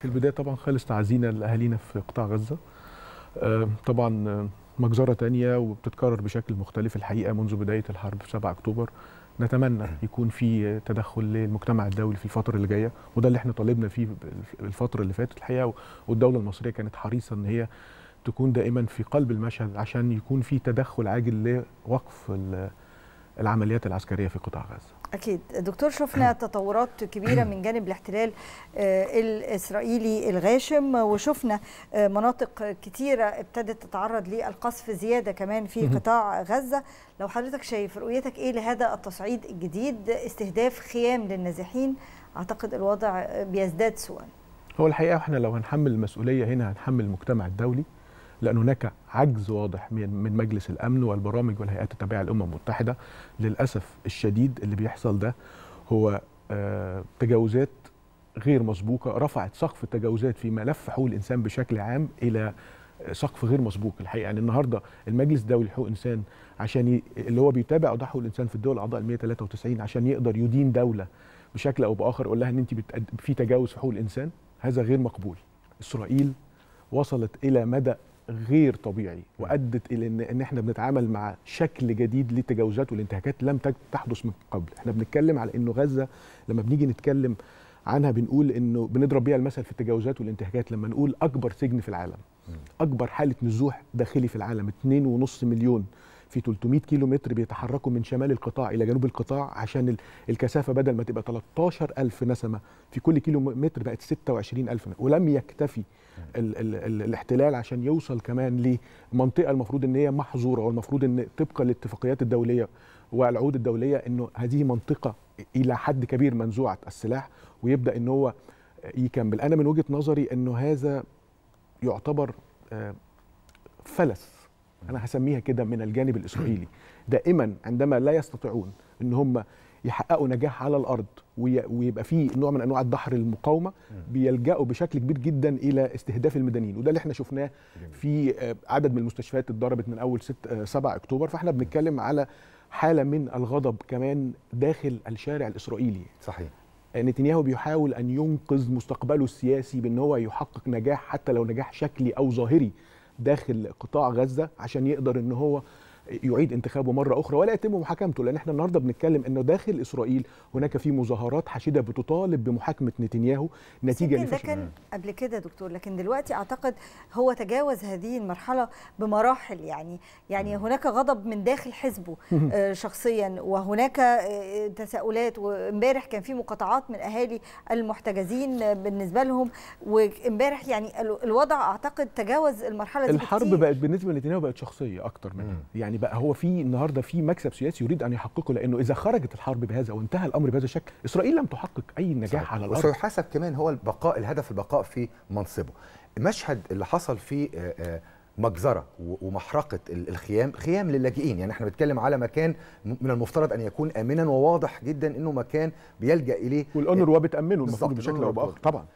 في البداية طبعا خالص تعزينا لأهالينا في قطاع غزة آه، طبعا آه، مجزرة تانية وبتتكرر بشكل مختلف الحقيقة منذ بداية الحرب في 7 أكتوبر نتمنى يكون في تدخل للمجتمع الدولي في الفترة اللي جاية وده اللي احنا طالبنا فيه الفترة اللي فاتت الحقيقة والدولة المصرية كانت حريصة إن هي تكون دائما في قلب المشهد عشان يكون في تدخل عاجل لوقف العمليات العسكرية في قطاع غزة أكيد دكتور شفنا تطورات كبيرة من جانب الاحتلال آه، الإسرائيلي الغاشم وشفنا آه، مناطق كتيرة ابتدت تتعرض للقصف زيادة كمان في قطاع غزة لو حضرتك شايف رؤيتك إيه لهذا التصعيد الجديد استهداف خيام للنازحين أعتقد الوضع بيزداد سوءا هو الحقيقة احنا لو هنحمل المسؤولية هنا هنحمل المجتمع الدولي لأن هناك عجز واضح من مجلس الأمن والبرامج والهيئات التابعة للأمم المتحدة للأسف الشديد اللي بيحصل ده هو آه، تجاوزات غير مسبوقة رفعت سقف التجاوزات في ملف حقوق الإنسان بشكل عام إلى سقف غير مسبوق الحقيقه يعني النهارده المجلس الدولي لحقوق الانسان عشان ي... اللي هو بيتابع اوضاع حقوق الانسان في الدول الاعضاء ال 193 عشان يقدر يدين دوله بشكل او باخر يقول لها ان انت بت... في تجاوز في حقوق الانسان هذا غير مقبول اسرائيل وصلت الى مدى غير طبيعي وادت الى ان ان احنا بنتعامل مع شكل جديد للتجاوزات والانتهاكات لم تحدث من قبل احنا بنتكلم على انه غزه لما بنيجي نتكلم عنها بنقول انه بنضرب بيها المثل في التجاوزات والانتهاكات لما نقول اكبر سجن في العالم اكبر حاله نزوح داخلي في العالم 2.5 مليون في 300 كيلو متر بيتحركوا من شمال القطاع الى جنوب القطاع عشان الكثافه بدل ما تبقى 13000 نسمه في كل كيلو متر بقت 26000 ولم يكتفي ال ال ال الاحتلال عشان يوصل كمان لمنطقه المفروض ان هي محظوره والمفروض ان طبقا للاتفاقيات الدوليه والعهود الدوليه انه هذه منطقه الى حد كبير منزوعه السلاح ويبدا ان هو يكمل انا من وجهه نظري انه هذا يعتبر آه، فلس انا هسميها كده من الجانب الاسرائيلي دائما عندما لا يستطيعون ان هم يحققوا نجاح على الارض ويبقى في نوع من انواع الدحر المقاومه بيلجأوا بشكل كبير جدا الى استهداف المدنيين وده اللي احنا شفناه في آه، عدد من المستشفيات اتضربت من اول 6 7 آه، اكتوبر فاحنا بنتكلم على حاله من الغضب كمان داخل الشارع الاسرائيلي صحيح آه، نتنياهو بيحاول ان ينقذ مستقبله السياسي بان هو يحقق نجاح حتى لو نجاح شكلي او ظاهري داخل قطاع غزه عشان يقدر ان هو يعيد انتخابه مره اخرى ولا يتم محاكمته لان احنا النهارده بنتكلم انه داخل اسرائيل هناك في مظاهرات حشيده بتطالب بمحاكمه نتنياهو نتيجه لفشل ده كان قبل كده دكتور لكن دلوقتي اعتقد هو تجاوز هذه المرحله بمراحل يعني يعني هناك غضب من داخل حزبه آه، شخصيا وهناك آه، تساؤلات وامبارح كان في مقاطعات من اهالي المحتجزين بالنسبه لهم وامبارح يعني الوضع اعتقد تجاوز المرحله دي الحرب بقت بالنسبه لنتنياهو بقت شخصيه اكتر منها يعني يعني بقى هو في النهارده في مكسب سياسي يريد ان يحققه لانه اذا خرجت الحرب بهذا وانتهى الامر بهذا الشكل اسرائيل لم تحقق اي نجاح صحيح. على الارض وسيحاسب كمان هو البقاء الهدف البقاء في منصبه المشهد اللي حصل في آه، آه، مجزره ومحرقه الخيام خيام للاجئين يعني احنا بنتكلم على مكان من المفترض ان يكون امنا وواضح جدا انه مكان بيلجا اليه والانروا آه، وبتامنه المفروض بشكل او باخر طبعا